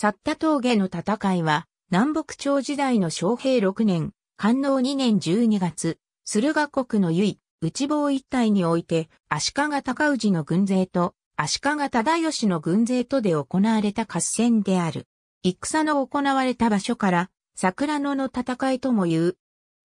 サッタ峠の戦いは、南北朝時代の昌平6年、官能2年12月、駿河国の由井、内房一帯において、足利高氏の軍勢と、足利忠義の軍勢とで行われた合戦である。戦の行われた場所から、桜野の戦いとも言う。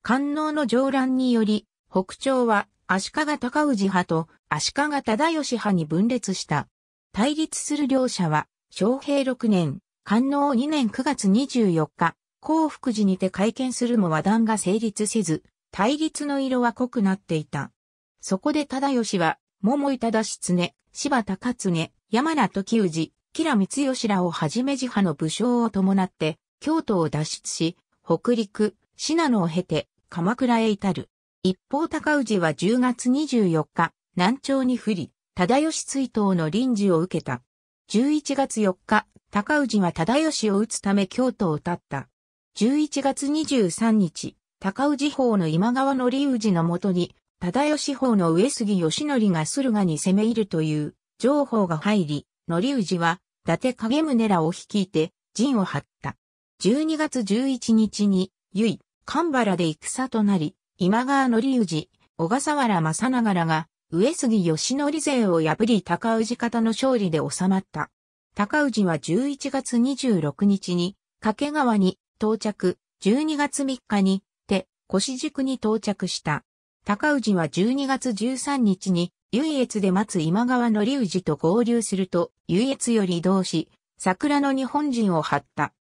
官能の上乱により、北朝は足利高氏派と足利忠義派に分裂した。対立する両者は、昌平6年、官能2年9月24日、幸福寺にて会見するも和談が成立せず、対立の色は濃くなっていた。そこで忠義は、桃井忠常、柴田勝常、山名時氏、吉良光吉らをはじめ自派の武将を伴って、京都を脱出し、北陸、信濃を経て、鎌倉へ至る。一方高氏は10月24日、南朝に降り、忠義追悼の臨時を受けた。11月4日、高氏は忠義を討つため京都を立った。11月23日、高氏法の今川の氏のもとに、忠義法の上杉義則が駿河に攻め入るという情報が入り、則氏は伊達影宗らを率いて陣を張った。12月11日に、由井、神原で戦となり、今川則氏、小笠原正長らが、上杉義則勢を破り高氏方の勝利で収まった。高氏は11月26日に、掛川に到着、12月3日に、手、腰宿に到着した。高氏は12月13日に、唯越で待つ今川の隆氏と合流すると、唯越より移動し、桜の日本人を張った。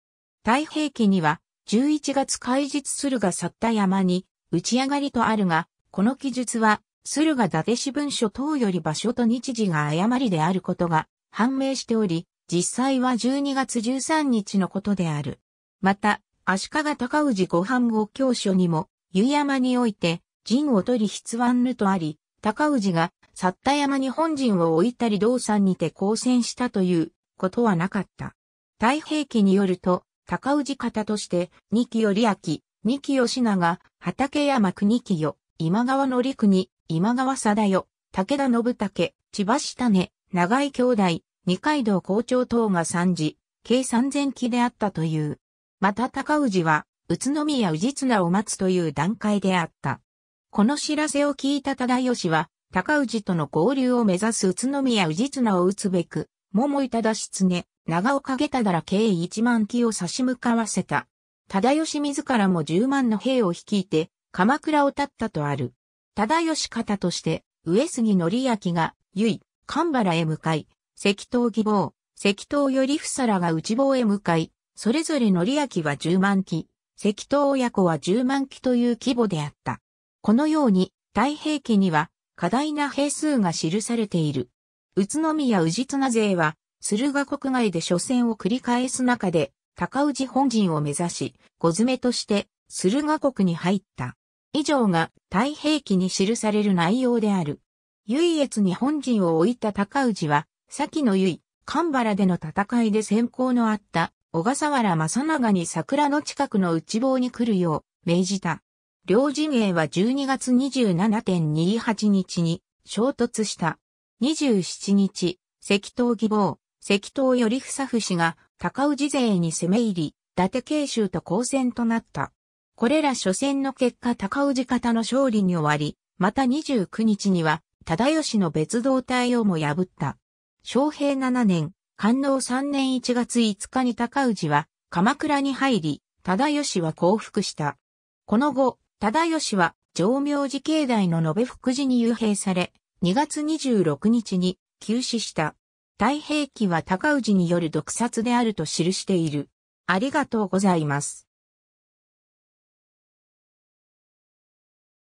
太平記には、11月開日駿河去った山に、打ち上がりとあるが、この記述は、駿河伊達氏文書等より場所と日時が誤りであることが判明しており、実際は12月13日のことである。また、足利高氏ご飯後教書にも、湯山において、陣を取り筆腕ぬとあり、高氏が、去った山に本陣を置いたり道山にて交戦したということはなかった。太平記によると、高氏方として、二木より秋、二木よしなが、畠山国木よ、今川の陸に、今川貞よ、武田信武、千葉下根、長井兄弟、二階堂校長等が参事、計三千期であったという。また高氏は、宇都宮宇治綱を待つという段階であった。この知らせを聞いた忠義は、高氏との合流を目指す宇都宮宇治綱を打つべく、桃井忠常、長岡下忠ら計一万機を差し向かわせた。忠義自らも十万の兵を率いて、鎌倉を立ったとある。忠義方として、上杉則明が、ゆい、神原へ向かい、石頭義坊、石頭よりふさらが内坊へ向かい、それぞれの利きは10万機、石頭親子は10万機という規模であった。このように、太平記には、過大な兵数が記されている。宇都宮宇治綱勢は、駿河国外で初戦を繰り返す中で、高氏本陣を目指し、小詰めとして、駿河国に入った。以上が太平記に記される内容である。唯一に本陣を置いた高氏は、先のゆい、神原での戦いで先行のあった小笠原正長に桜の近くの内房に来るよう命じた。両陣営は12月27.28日に衝突した。27日、石頭義母、石頭頼房夫氏が高氏勢に攻め入り、伊達慶州と交戦となった。これら初戦の結果高氏方の勝利に終わり、また29日には、忠義の別動隊をも破った。昭平七年、官能三年一月五日に高氏は鎌倉に入り、忠義は降伏した。この後、忠義は上明寺境内の延べ福寺に幽閉され、2月26日に急死した。太平記は高氏による毒殺であると記している。ありがとうございます。